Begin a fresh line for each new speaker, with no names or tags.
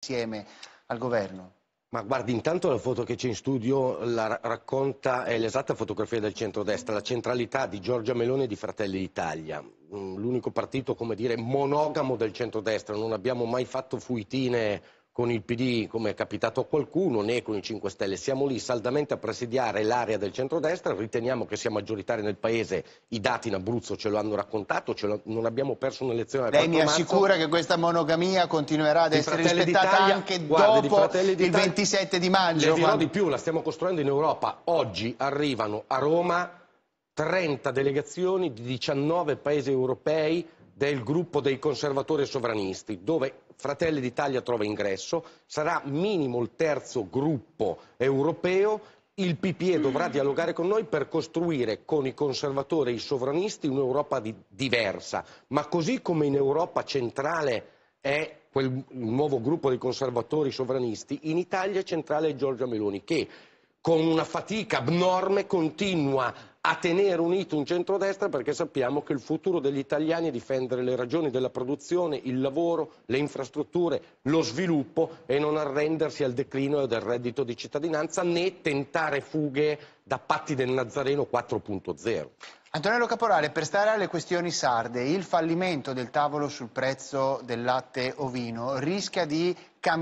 insieme al governo? Ma guardi, intanto la foto che c'è in studio la racconta, è l'esatta fotografia del centrodestra, la centralità di Giorgia Meloni e di Fratelli d'Italia, mm, l'unico partito, come dire, monogamo del centrodestra, non abbiamo mai fatto fuitine con il PD, come è capitato a qualcuno, né con i 5 Stelle. Siamo lì saldamente a presidiare l'area del centrodestra, riteniamo che sia maggioritaria nel Paese, i dati in Abruzzo ce lo hanno raccontato, lo... non abbiamo perso un'elezione. Lei mi assicura marzo.
che questa monogamia continuerà ad essere rispettata anche guarda, dopo il 27
di maggio? Le dirò di più, la stiamo costruendo in Europa. Oggi arrivano a Roma 30 delegazioni di 19 paesi europei del gruppo dei conservatori e sovranisti, dove Fratelli d'Italia trova ingresso, sarà minimo il terzo gruppo europeo. Il PPE dovrà dialogare con noi per costruire con i conservatori e i sovranisti un'Europa di, diversa, ma così come in Europa centrale è quel nuovo gruppo dei conservatori sovranisti, in Italia centrale è Giorgia Meloni che con una fatica abnorme continua a tenere unito un centrodestra perché sappiamo che il futuro degli italiani è difendere le ragioni della produzione, il lavoro, le infrastrutture, lo sviluppo e non arrendersi al declino del reddito di cittadinanza né tentare fughe da patti del Nazareno 4.0.
Antonello Caporale, per stare alle questioni sarde, il fallimento del tavolo sul prezzo del latte ovino rischia di cambiare